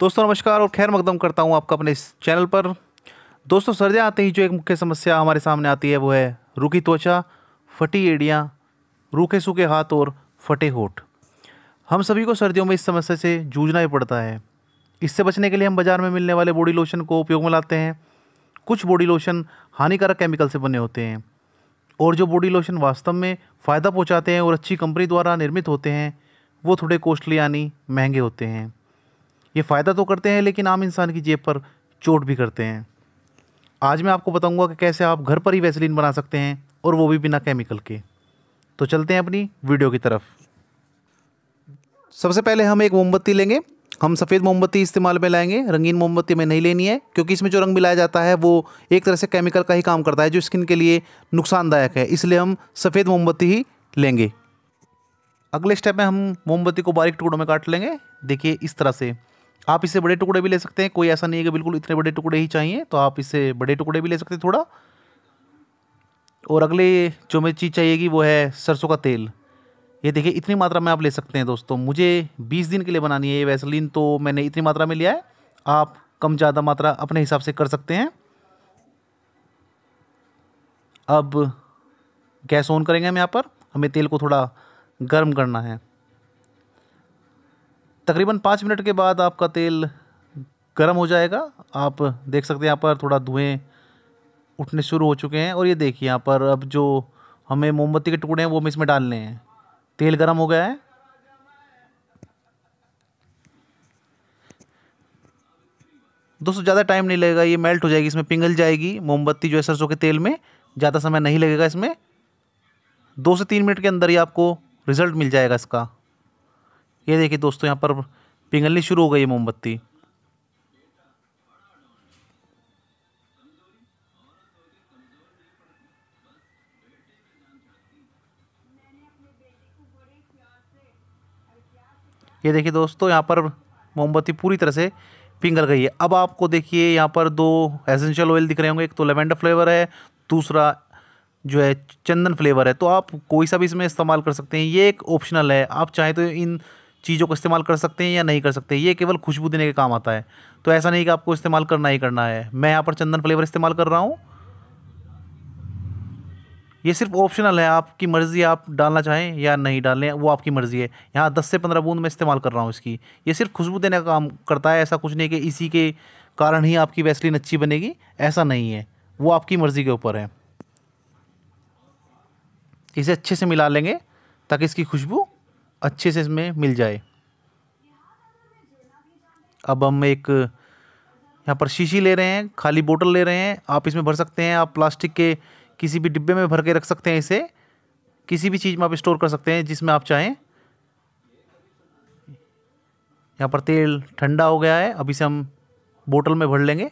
दोस्तों नमस्कार और खैर मकदम करता हूँ आपका अपने इस चैनल पर दोस्तों सर्दियाँ आते ही जो एक मुख्य समस्या हमारे सामने आती है वो है रूखी त्वचा फटी एड़ियाँ रूखे सूखे हाथ और फटे होठ हम सभी को सर्दियों में इस समस्या से जूझना ही पड़ता है इससे बचने के लिए हम बाज़ार में मिलने वाले बॉडी लोशन को उपयोग में लाते हैं कुछ बॉडी लोशन हानिकारक केमिकल से बने होते हैं और जो बॉडी लोशन वास्तव में फ़ायदा पहुंचाते हैं और अच्छी कंपनी द्वारा निर्मित होते हैं वो थोड़े कॉस्टली यानी महंगे होते हैं ये फ़ायदा तो करते हैं लेकिन आम इंसान की जेब पर चोट भी करते हैं आज मैं आपको बताऊंगा कि कैसे आप घर पर ही वैसलीन बना सकते हैं और वो भी बिना केमिकल के तो चलते हैं अपनी वीडियो की तरफ सबसे पहले हम एक मोमबत्ती लेंगे हम सफ़ेद मोमबत्ती इस्तेमाल में लाएंगे रंगीन मोमबत्ती में नहीं लेनी है क्योंकि इसमें जो रंग मिलाया जाता है वो एक तरह से केमिकल का ही काम करता है जो स्किन के लिए नुकसानदायक है इसलिए हम सफ़ेद मोमबत्ती ही लेंगे अगले स्टेप में हम मोमबत्ती को बारीक टुकड़ों में काट लेंगे देखिए इस तरह से आप इससे बड़े टुकड़े भी ले सकते हैं कोई ऐसा नहीं है कि बिल्कुल इतने बड़े टुकड़े ही चाहिए तो आप इससे बड़े टुकड़े भी ले सकते हैं थोड़ा और अगले जो मेरी चीज़ चाहिएगी वो है सरसों का तेल ये देखिए इतनी मात्रा में आप ले सकते हैं दोस्तों मुझे बीस दिन के लिए बनानी है ये वैसलिन तो मैंने इतनी मात्रा में लिया है आप कम ज़्यादा मात्रा अपने हिसाब से कर सकते हैं अब गैस ऑन करेंगे हम यहाँ पर हमें तेल को थोड़ा गर्म करना है तकरीबन पाँच मिनट के बाद आपका तेल गर्म हो जाएगा आप देख सकते हैं यहाँ पर थोड़ा धुएँ उठने शुरू हो चुके हैं और ये देखिए यहाँ पर अब जो हमें मोमबत्ती के टुकड़े हैं वो हम इसमें डालने हैं तेल गर्म हो गया है दोस्तों ज़्यादा टाइम नहीं लगेगा ये मेल्ट हो जाएगी इसमें पिघल जाएगी मोमबत्ती जो है सरसों के तेल में ज़्यादा समय नहीं लगेगा इसमें दो से तीन मिनट के अंदर ही आपको रिजल्ट मिल जाएगा इसका ये देखिए दोस्तों यहाँ पर पिघलनी शुरू हो गई है मोमबत्ती ये देखिए दोस्तों यहाँ पर मोमबत्ती पूरी तरह से पिंगल गई है अब आपको देखिए यहाँ पर दो एसेंशियल ऑयल दिख रहे होंगे एक तो लेवेंडर फ्लेवर है दूसरा जो है चंदन फ्लेवर है तो आप कोई सा भी इसमें इस्तेमाल कर सकते हैं ये एक ऑप्शनल है आप चाहे तो इन चीज़ों को इस्तेमाल कर सकते हैं या नहीं कर सकते ये केवल खुशबू देने के काम आता है तो ऐसा नहीं कि आपको इस्तेमाल करना ही करना है मैं यहाँ पर चंदन फ्लेवर इस्तेमाल कर रहा हूँ ये सिर्फ ऑप्शनल है आपकी मर्ज़ी आप डालना चाहें या नहीं डालें वो आपकी मर्ज़ी है यहाँ दस से पंद्रह बूंद मैं इस्तेमाल कर रहा हूँ इसकी ये सिर्फ खुशबू देने का काम करता है ऐसा कुछ नहीं कि इसी के कारण ही आपकी वैसलिन अच्छी बनेगी ऐसा नहीं है वो आपकी मर्ज़ी के ऊपर है इसे अच्छे से मिला लेंगे ताकि इसकी खुशबू अच्छे से इसमें मिल जाए अब हम एक यहाँ पर शीशी ले रहे हैं खाली बोतल ले रहे हैं आप इसमें भर सकते हैं आप प्लास्टिक के किसी भी डिब्बे में भर के रख सकते हैं इसे किसी भी चीज़ में आप स्टोर कर सकते हैं जिसमें आप चाहें यहाँ पर तेल ठंडा हो गया है अब इसे हम बोतल में भर लेंगे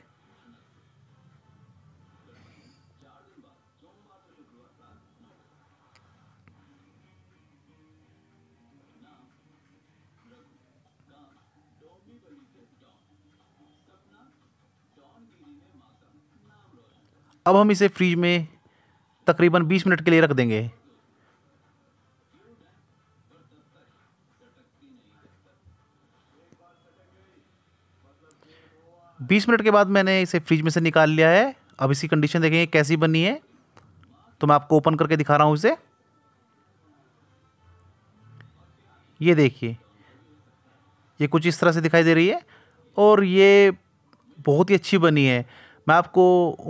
अब हम इसे फ्रिज में तकरीबन बीस मिनट के लिए रख देंगे बीस मिनट के बाद मैंने इसे फ्रिज में से निकाल लिया है अब इसकी कंडीशन देखेंगे कैसी बनी है तो मैं आपको ओपन करके दिखा रहा हूँ इसे ये देखिए ये कुछ इस तरह से दिखाई दे रही है और ये बहुत ही अच्छी बनी है मैं आपको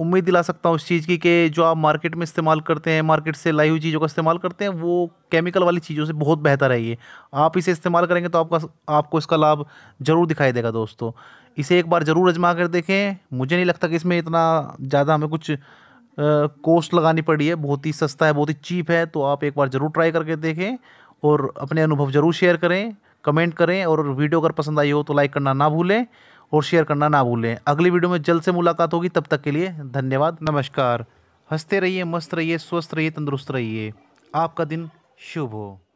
उम्मीद दिला सकता हूँ उस चीज़ की कि जो आप मार्केट में इस्तेमाल करते हैं मार्केट से लाई हुई चीज़ों का इस्तेमाल करते हैं वो केमिकल वाली चीज़ों से बहुत बेहतर है ये आप इसे इस्तेमाल करेंगे तो आपका आपको इसका लाभ ज़रूर दिखाई देगा दोस्तों इसे एक बार ज़रूर आजमा कर देखें मुझे नहीं लगता कि इसमें इतना ज़्यादा हमें कुछ कोस्ट लगानी पड़ी है बहुत ही सस्ता है बहुत ही चीप है तो आप एक बार ज़रूर ट्राई करके देखें और अपने अनुभव ज़रूर शेयर करें कमेंट करें और वीडियो अगर पसंद आई हो तो लाइक करना ना भूलें और शेयर करना ना भूलें अगली वीडियो में जल्द से मुलाकात होगी तब तक के लिए धन्यवाद नमस्कार हंसते रहिए मस्त रहिए स्वस्थ रहिए तंदुरुस्त रहिए आपका दिन शुभ हो